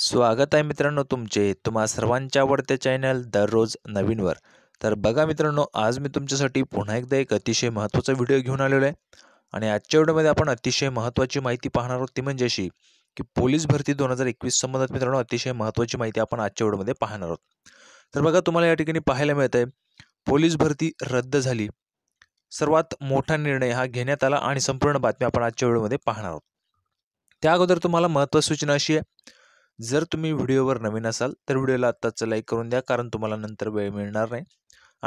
स्वागत आहे मित्रांनो तुमचे तुम्हा सर्वांच्या आवडत्या चॅनल दररोज नवीनवर तर बघा मित्रांनो आज मी तुमच्यासाठी पुन्हा एकदा एक अतिशय महत्त्वाचा व्हिडिओ घेऊन आलेलो आहे आणि आजच्या व्हिडिओमध्ये आपण अतिशय महत्त्वाची माहिती पाहणार आहोत ती म्हणजे अशी की पोलीस भरती दोन हजार एकवीस संबंधात मित्रांनो अतिशय महत्त्वाची माहिती आपण आजच्या व्हिडिओमध्ये पाहणार आहोत तर बघा तुम्हाला या ठिकाणी पाहायला मिळत आहे पोलीस भरती रद्द झाली सर्वात मोठा निर्णय हा घेण्यात आला आणि संपूर्ण बातमी आपण आजच्या व्हिडिओमध्ये पाहणार आहोत त्या अगोदर तुम्हाला महत्त्व सूचना अशी आहे जर तुम्ही व्हिडिओवर नवीन असाल तर व्हिडिओला आत्ताच लाईक करून द्या कारण तुम्हाला नंतर वेळ मिळणार नाही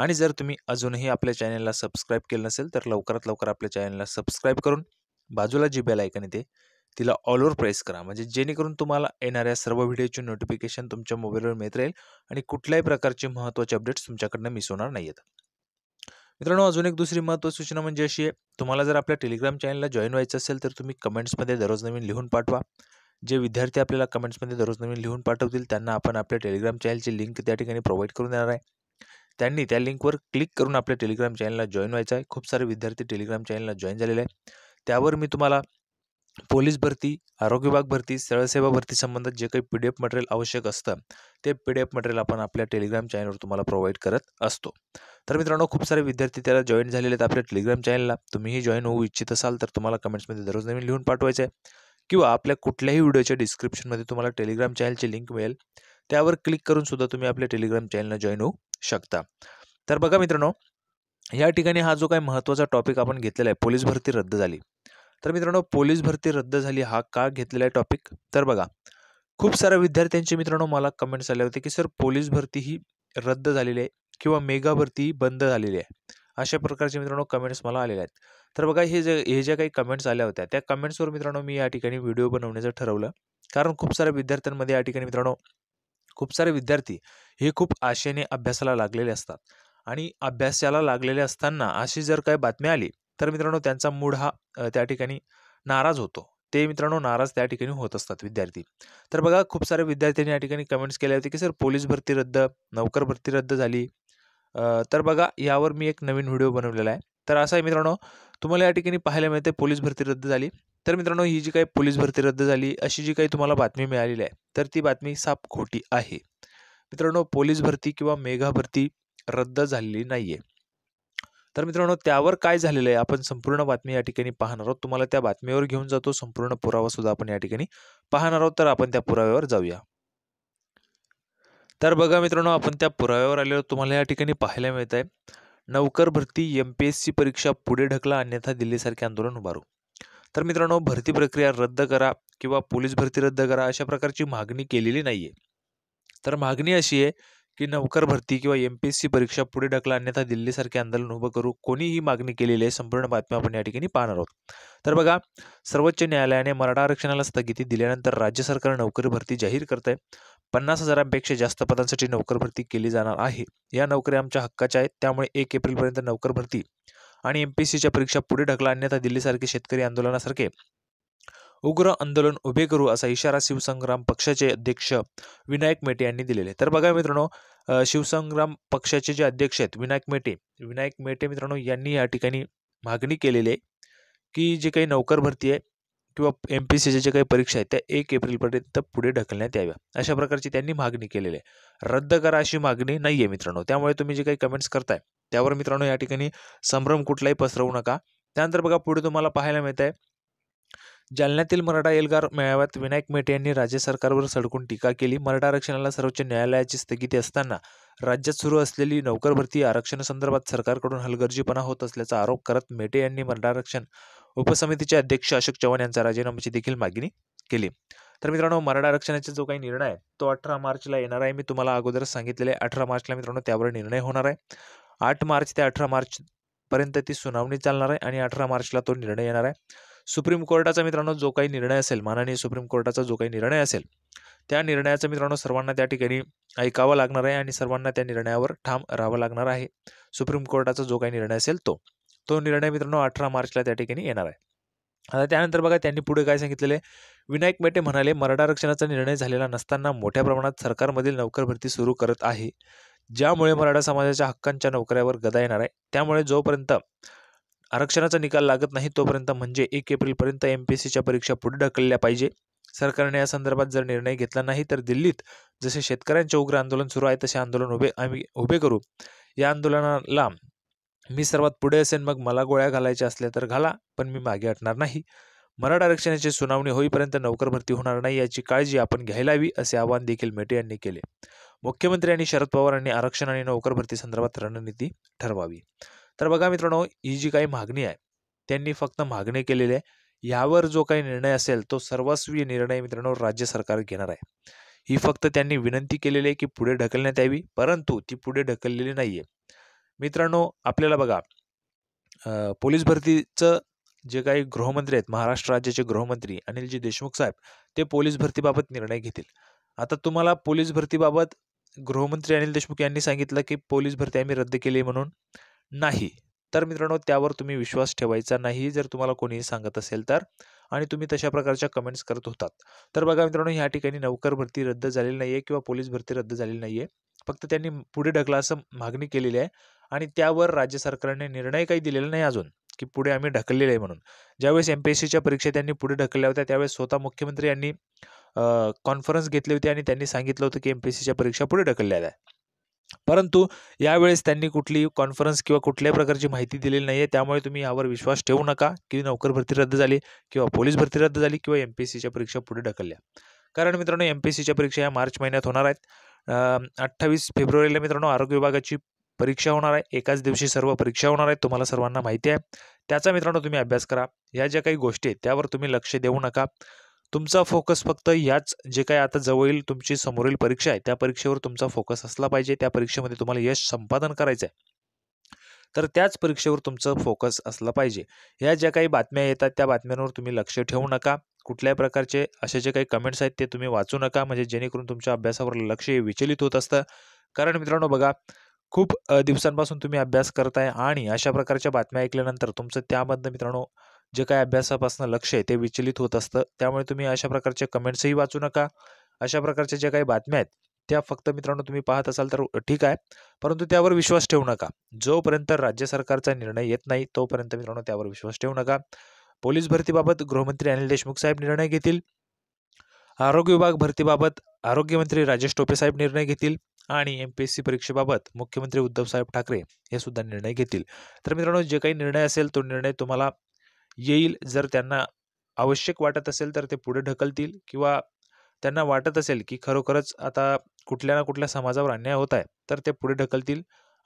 आणि जर तुम्ही अजूनही आपल्या चॅनलला सबस्क्राईब केलं नसेल तर लवकरात लवकर आपल्या चॅनलला सबस्क्राईब करून बाजूला जी बेल ऐकन येते तिला ऑलवर प्रेस करा म्हणजे जेणेकरून तुम्हाला येणाऱ्या सर्व व्हिडिओची नोटिफिकेशन तुमच्या मोबाईलवर मिळत राहील आणि कुठल्याही प्रकारचे महत्त्वाचे अपडेट्स तुमच्याकडनं मिस होणार नाही आहेत मित्रांनो अजून एक दुसरी महत्त्वाची सूचना म्हणजे अशी आहे तुम्हाला जर आपल्या टेलिग्राम चॅनलला जॉईन व्हायचं असेल तर तुम्ही कमेंट्समध्ये दररोज नवीन लिहून पाठवा जे विद्यार्थी आपल्याला कमेंट्समध्ये दररोज नवीन लिहून पाठवतील त्यांना आपण आपल्या टेलिग्राम चॅनलची लिंक त्या ठिकाणी प्रोव्हाइड करून देणार आहे त्यांनी त्या लिंकवर क्लिक करून आपल्या टेलिग्राम चॅनलला जॉईन व्हायचं आहे खूप सारे विद्यार्थी टेलिग्राम चॅनलला जॉईन झालेले आहे त्यावर मी तुम्हाला पोलीस भरती आरोग्य विभाग भरती सरळसेवा भरती संबंधात जे काही पी डी एफ मटेरियल आवश्यक असतं ते पी डी एफ मटेरियल आपण आपल्या टेलिग्राम चॅनलवर तुम्हाला प्रोव्हाइड करत असतो तर मित्रांनो खूप सारे विद्यार्थी त्याला जॉईन झालेले आहेत आपल्या टेलिग्राम चॅनलला तुम्हीही जॉईन होऊ इच्छित असाल तर तुम्हाला कमेंट्समध्ये दररोज नवीन लिहून पाठवायचं आहे किंवा आपल्या कुठल्याही व्हिडिओच्या डिस्क्रिप्शनमध्ये तुम्हाला टेलिग्राम चॅनलची लिंक मिळेल त्यावर क्लिक करून सुद्धा तुम्ही आपल्या टेलिग्राम चॅनलला जॉईन होऊ शकता तर बघा मित्रांनो या ठिकाणी हा जो काही महत्त्वाचा टॉपिक आपण घेतलेला आहे पोलीस भरती रद्द झाली तर मित्रांनो पोलीस भरती रद्द झाली हा का घेतलेला आहे टॉपिक तर बघा खूप साऱ्या विद्यार्थ्यांचे मित्रांनो मला कमेंट्स आले होते की सर पोलीस भरती ही रद्द झालेली आहे किंवा मेगा भरती बंद झालेली आहे अशा प्रकारचे मित्रांनो कमेंट्स मला आलेले आहेत तर बघा हे जे हे ज्या काही कमेंट्स आल्या होत्या त्या कमेंट्सवर मित्रांनो मी या ठिकाणी व्हिडिओ बनवण्याचं ठरवलं कारण खूप साऱ्या विद्यार्थ्यांमध्ये या ठिकाणी मित्रांनो खूप सारे विद्यार्थी हे खूप आशेने अभ्यासाला लागलेले असतात आणि अभ्यासाला लागलेले असताना अशी जर काही बातमी आली तर मित्रांनो त्यांचा मूड हा त्या ठिकाणी नाराज होतो ते मित्रांनो नाराज त्या ठिकाणी होत असतात विद्यार्थी तर बघा खूप सारे विद्यार्थ्यांनी या ठिकाणी कमेंट्स केले होते की सर पोलीस भरती रद्द नोकर भरती रद्द झाली तर बघा यावर मी एक नवीन व्हिडिओ बनवलेला आहे तर असं आहे मित्रांनो तुम्हाला या ठिकाणी पाहायला मिळते पोलीस भरती रद्द झाली तर मित्रांनो ही जी काही पोलीस भरती रद्द झाली अशी जी काही तुम्हाला बातमी मिळालेली आहे तर ती बातमी साप खोटी आहे मित्रांनो पोलीस भरती किंवा मेघा भरती रद्द झालेली नाही तर मित्रांनो त्यावर काय झालेलं आहे आपण संपूर्ण बातमी या ठिकाणी पाहणार आहोत तुम्हाला त्या बातमीवर घेऊन जातो संपूर्ण पुरावा सुद्धा आपण या ठिकाणी पाहणार आहोत तर आपण त्या पुराव्यावर जाऊया तर बघा मित्रांनो आपण त्या पुराव्यावर आलेलो तुम्हाला या ठिकाणी पाहायला मिळत आहे नौकर भरती एम पी एस सी परीक्षा पुढे ढकला अन्यथा दिल्लीसारखे आंदोलन उभारू तर मित्रांनो भरती प्रक्रिया रद्द करा किंवा पोलीस भरती रद्द करा अशा प्रकारची मागणी केलेली नाही आहे तर मागणी अशी आहे की नौकर भरती किंवा एम पी एस सी परीक्षा पुढे ढकला अन्यथा दिल्लीसारखे आंदोलन उभं करू कोणी ही मागणी केलेली आहे संपूर्ण बातमी आपण या ठिकाणी पाहणार आहोत तर बघा सर्वोच्च न्यायालयाने मराठा आरक्षणाला स्थगिती दिल्यानंतर राज्य सरकार नोकरी भरती जाहीर करत आहे पन्नास हजारांपेक्षा जास्त पदांसाठी नोकर भरती केली जाणार आहे या नोकऱ्या आमच्या हक्काच्या आहेत त्यामुळे एक एप्रिलपर्यंत नोकर भरती आणि एम पी सीच्या परीक्षा पुढे ढकला अन्यथा दिल्लीसारखे शेतकरी आंदोलनासारखे उग्र आंदोलन उभे करू असा इशारा शिवसंग्राम पक्षाचे अध्यक्ष विनायक मेटे यांनी दिलेले तर बघा मित्रांनो शिवसंग्राम पक्षाचे जे अध्यक्ष आहेत विनायक मेटे विनायक मेटे मित्रांनो यांनी या ठिकाणी मागणी केलेली आहे की जे काही नोकर भरती आहे किंवा एम पी सीच्या ज्या काही परीक्षा आहेत त्या एक एप्रिलपर्यंत पुढे ढकलण्यात याव्या अशा प्रकारची त्यांनी मागणी केलेली आहे रद्द करा अशी मागणी नाही आहे मित्रांनो त्यामुळे तुम्ही जे काही कमेंट्स करताय त्यावर मित्रांनो या ठिकाणी संभ्रम कुठलाही पसरवू नका त्यानंतर बघा पुढे तुम्हाला पाहायला मिळत आहे जालन्यातील मराठा एल्गार मेळाव्यात विनायक मेटे यांनी राज्य सरकारवर सडकून टीका केली मराठा आरक्षणाला सर्वोच्च न्यायालयाची स्थगिती असताना राज्यात सुरू असलेली नोकर भरती आरक्षणासंदर्भात सरकारकडून हलगर्जीपणा होत असल्याचा आरोप करत मेटे यांनी मराठा आरक्षण उपसमितीचे अध्यक्ष अशोक चव्हाण यांचा राजीनाम्याची देखील मागणी केली तर मित्रांनो मराठा आरक्षणाचा जो काही निर्णय आहे तो अठरा मार्चला येणार आहे मी तुम्हाला अगोदर सांगितलेले अठरा मार्चला मित्रांनो त्यावर निर्णय होणार आहे आठ मार्च ते अठरा मार्च पर्यंत ती सुनावणी चालणार आहे आणि अठरा मार्चला तो निर्णय येणार आहे सुप्रीम कोर्टाचा मित्रांनो जो काही निर्णय असेल माननीय सुप्रीम कोर्टाचा जो काही निर्णय असेल त्या निर्णयाचा मित्रांनो सर्वांना त्या ठिकाणी ऐकावं लागणार आहे आणि सर्वांना त्या निर्णयावर ठाम राहावं लागणार आहे सुप्रीम कोर्टाचा जो काही निर्णय असेल तो तो निर्णय मित्रांनो अठरा मार्चला त्या ठिकाणी येणार आहे आता त्यानंतर बघा त्यांनी पुढे काय सांगितलेले विनायक मेटे म्हणाले मराठा आरक्षणाचा निर्णय झालेला नसताना मोठ्या प्रमाणात सरकारमधील नोकर भरती सुरू करत आहे ज्यामुळे मराठा समाजाच्या हक्कांच्या नोकऱ्यावर गदा येणार आहे त्यामुळे जोपर्यंत आरक्षणाचा निकाल लागत नाही तोपर्यंत म्हणजे एक एप्रिलपर्यंत एम पी एस सीच्या परीक्षा पुढे ढकलल्या पाहिजे सरकारने या संदर्भात जर निर्णय घेतला नाही तर दिल्लीत जसे शेतकऱ्यांचे उग्र आंदोलन सुरू आहे तसे आंदोलन उभे आम्ही उभे करू या आंदोलनाला मी सर्वात पुढे असेल मग मला गोळ्या घालायच्या असल्या तर घाला पण मी मागे हटणार नाही मराठा आरक्षणाची सुनावणी होईपर्यंत नोकर भरती होणार नाही याची काळजी आपण घ्यायला हवी असे आवाहन देखील मेटे यांनी केले मुख्यमंत्री आणि शरद पवार यांनी आरक्षण आणि नोकर भरती संदर्भात रणनीती ठरवावी तर बघा मित्रांनो ही जी काही मागणी आहे त्यांनी फक्त मागणी केलेली आहे यावर जो काही निर्णय असेल तो सर्वस्वी निर्णय मित्रांनो राज्य सरकार घेणार आहे ही फक्त त्यांनी विनंती केलेली आहे की पुढे ढकलण्यात यावी परंतु ती पुढे ढकललेली नाहीये मित्रांनो आपल्याला बघा पोलीस भरतीचं जे काही गृहमंत्री आहेत महाराष्ट्र राज्याचे गृहमंत्री अनिलजी देशमुख साहेब ते पोलीस भरतीबाबत निर्णय घेतील आता तुम्हाला पोलीस भरतीबाबत गृहमंत्री अनिल देशमुख यांनी सांगितलं की पोलीस भरती आम्ही रद्द केली म्हणून नाही तर मित्रांनो त्यावर तुम्ही विश्वास ठेवायचा नाही जर तुम्हाला कोणीही सांगत असेल तर आणि तुम्ही तशा प्रकारच्या कमेंट्स करत होतात तर बघा मित्रांनो ह्या ठिकाणी नोकर भरती रद्द झालेली नाही आहे किंवा पोलीस भरती रद्द झालेली नाही आहे फक्त त्यांनी पुढे ढकला असं मागणी केलेली आहे आणि त्यावर राज्य सरकारने निर्णय काही दिलेला नाही अजून की पुढे आम्ही ढकललेलं आहे म्हणून ज्यावेळेस एम पी एस सीच्या परीक्षा त्यांनी पुढे ढकलल्या होत्या त्यावेळेस स्वतः मुख्यमंत्री यांनी कॉन्फरन्स घेतली होती आणि त्यांनी सांगितलं होतं की एम पी एस सीच्या परीक्षा पुढे ढकलल्या परंतु यावेळेस त्यांनी कुठली कॉन्फरन्स किंवा कुठल्याही प्रकारची माहिती दिलेली नाही आहे त्यामुळे तुम्ही यावर विश्वास ठेवू नका की नोकर भरती रद्द झाली किंवा पोलीस भरती रद्द झाली किंवा एम पी एस सीच्या परीक्षा पुढे ढकलल्या कारण मित्रांनो एम पी एस सीच्या परीक्षा या मार्च महिन्यात होणार आहेत अठ्ठावीस फेब्रुवारीला मित्रांनो आरोग्य विभागाची परीक्षा होणार आहे एकाच दिवशी सर्व परीक्षा होणार आहेत तुम्हाला सर्वांना माहिती आहे त्याचा मित्रांनो तुम्ही अभ्यास करा ह्या ज्या काही गोष्टी आहेत त्यावर तुम्ही लक्ष देऊ नका तुमचा फोकस फक्त याच जे काही आता जवळील तुमची समोरील परीक्षा आहे त्या परीक्षेवर तुमचा फोकस असला पाहिजे त्या परीक्षेमध्ये तुम्हाला यश संपादन करायचं आहे तर त्याच परीक्षेवर तुमचं फोकस असलं पाहिजे ह्या ज्या काही बातम्या येतात त्या बातम्यांवर तुम्ही लक्ष ठेवू नका कुठल्याही प्रकारचे असे जे काही कमेंट्स आहेत ते तुम्ही वाचू नका म्हणजे जेणेकरून तुमच्या अभ्यासावर लक्ष विचलित होत असतं कारण मित्रांनो बघा खूप दिवसांपासून तुम्ही अभ्यास करताय आणि अशा प्रकारच्या बातम्या ऐकल्यानंतर तुमचं त्यामधनं मित्रांनो जे काही अभ्यासापासून लक्ष आहे ते विचलित होत असतं त्यामुळे तुम्ही अशा प्रकारच्या कमेंट्सही वाचू नका अशा प्रकारच्या ज्या काही बातम्या आहेत त्या फक्त मित्रांनो तुम्ही पाहत असाल तर ठीक आहे परंतु त्यावर विश्वास ठेवू नका जोपर्यंत राज्य सरकारचा निर्णय येत नाही तोपर्यंत मित्रांनो त्यावर विश्वास ठेवू नका पोलीस भरतीबाबत गृहमंत्री अनिल देशमुख साहेब निर्णय घेतील आरोग्य विभाग भरतीबाबत आरोग्यमंत्री राजेश टोपे साहेब निर्णय घेतील आणि एम पी एस सी परीक्षेबाबत मुख्यमंत्री उद्धवसाहेब ठाकरे हे सुद्धा निर्णय घेतील तर मित्रांनो जे काही निर्णय असेल तो निर्णय तुम्हाला येईल जर त्यांना आवश्यक वाटत असेल तर ते पुढे ढकलतील किंवा त्यांना वाटत असेल की खरोखरच आता कुठल्या ना कुठल्या समाजावर अन्याय होत आहे तर ते पुढे ढकलतील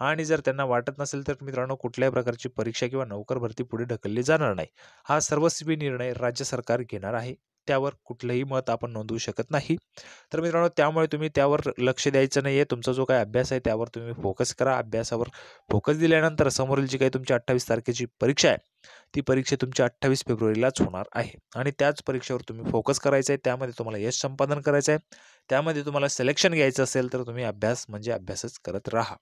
आणि जर त्यांना वाटत नसेल तर मित्रांनो कुठल्याही प्रकारची परीक्षा किंवा नोकर भरती पुढे ढकलली जाणार नाही हा सर्वस्वी निर्णय राज्य सरकार घेणार आहे त्यावर कुठलंही मत आपण नोंदवू शकत नाही तर मित्रांनो त्यामुळे तुम्ही त्यावर लक्ष द्यायचं नाही आहे तुमचा जो काही अभ्यास आहे त्यावर तुम्ही फोकस करा अभ्यासावर फोकस दिल्यानंतर समोरील जी काही तुमची अठ्ठावीस तारखेची परीक्षा आहे ती परीक्षा तुमची अठ्ठावीस फेब्रुवारीलाच होणार आहे आणि त्याच परीक्षेवर तुम्ही फोकस करायचं आहे त्यामध्ये तुम्हाला यश संपादन करायचं आहे त्यामध्ये तुम्हाला सिलेक्शन घ्यायचं असेल तर तुम्ही अभ्यास म्हणजे अभ्यासच करत राहा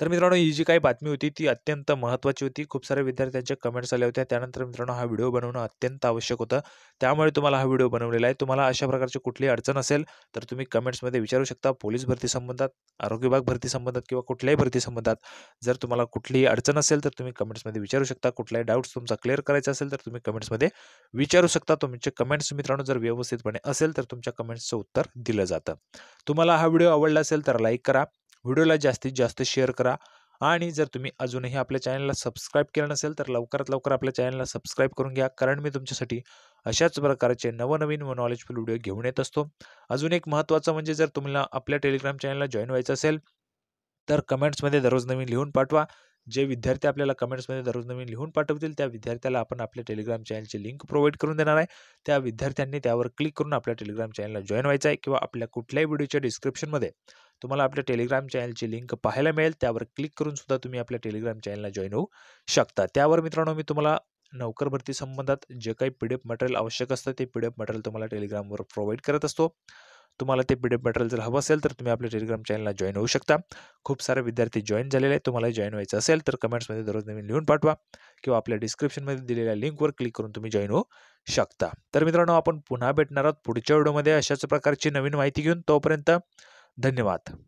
तर मित्रांनो ही जी काही बातमी होती ती अत्यंत महत्त्वाची होती खूप साऱ्या विद्यार्थ्यांच्या कमेंट्स आल्या होत्या त्यानंतर मित्रांनो हा व्हिडिओ बनवणं अत्यंत आवश्यक होतं त्यामुळे तुम्हाला हा व्हिडिओ बनवलेला आहे तुम्हाला अशा प्रकारची कुठली अडचण असेल तर तुम्ही कमेंट्समध्ये विचारू शकता पोलीस भरती संबंधात आरोग्य विभाग भरती संबंधात किंवा कुठल्याही भरती संबंधात जर तुम्हाला कुठलीही अडचण असेल तर तुम्ही कमेंट्समध्ये विचारू शकता कुठलाही डाऊट्स तुमचा क्लिअर करायचा असेल तर तुम्ही कमेंट्समध्ये विचारू शकता तुमचे कमेंट्स मित्रांनो जर व्यवस्थितपणे असेल तर तुमच्या कमेंट्सचं उत्तर दिलं जातं तुम्हाला हा व्हिडिओ आवडला असेल तर लाईक करा व्हिडिओला जास्तीत जास्त शेअर करा आणि जर तुम्ही अजूनही आपल्या चॅनलला सबस्क्राईब केलं नसेल तर लवकरात लवकर आपल्या चॅनलला सबस्क्राईब करून घ्या कारण मी तुमच्यासाठी अशाच प्रकारचे नवनवीन व नॉलेजफुल व्हिडिओ घेऊन येत असतो अजून एक महत्त्वाचं म्हणजे जर तुम्हाला आपल्या टेलिग्राम चॅनलला जॉईन व्हायचं असेल तर कमेंट्समध्ये दररोज नवीन लिहून पाठवा जे विद्यार्थी आपल्याला कमेंट्समध्ये दररोज नवीन लिहून पाठवतील त्या विद्यार्थ्याला आपण आपल्या टेलिग्राम चॅनलची लिंक प्रोव्हाइड करून देणार आहे त्या विद्यार्थ्यांनी त्यावर क्लिक करून आपल्या टेलिग्राम चॅनलला जॉईन व्हायचं आहे किंवा आपल्या कुठल्याही व्हिडिओच्या डिस्क्रिप्शनमध्ये तुम्हाला आपल्या टेलिग्राम चॅनलची लिंक पाहायला मिळेल त्यावर क्लिक करून सुद्धा तुम्ही आपल्या टेलिग्राम चॅनलला जॉईन होऊ शकता त्यावर मित्रांनो मी तुम्हाला नौकर भरती संबंधात जे काही पी मटेरियल आवश्यक असतं ते पी मटेरियल तुम्हाला टेलिग्रामवर प्रोव्हाइड करत असतो तुम्हाला ते पी डी मटेरियल जर हवं असेल तर तुम्ही आपल्या टेलिग्राम चॅनलला जॉईन होऊ शकता खूप सारे विद्यार्थी जॉईन झालेले आहेत तुम्हाला जॉईन व्हायचं असेल तर कमेंट्समध्ये दररोज नवीन लिहून पाठवा किंवा आपल्या डिस्क्रिप्शनमध्ये दिलेल्या लिंकवर क्लिक करून तुम्ही जॉईन होऊ शकता तर मित्रांनो आपण पुन्हा भेटणार आहोत पुढच्या व्हिडिओमध्ये अशाच प्रकारची नवीन माहिती घेऊन तोपर्यंत धन्यवाद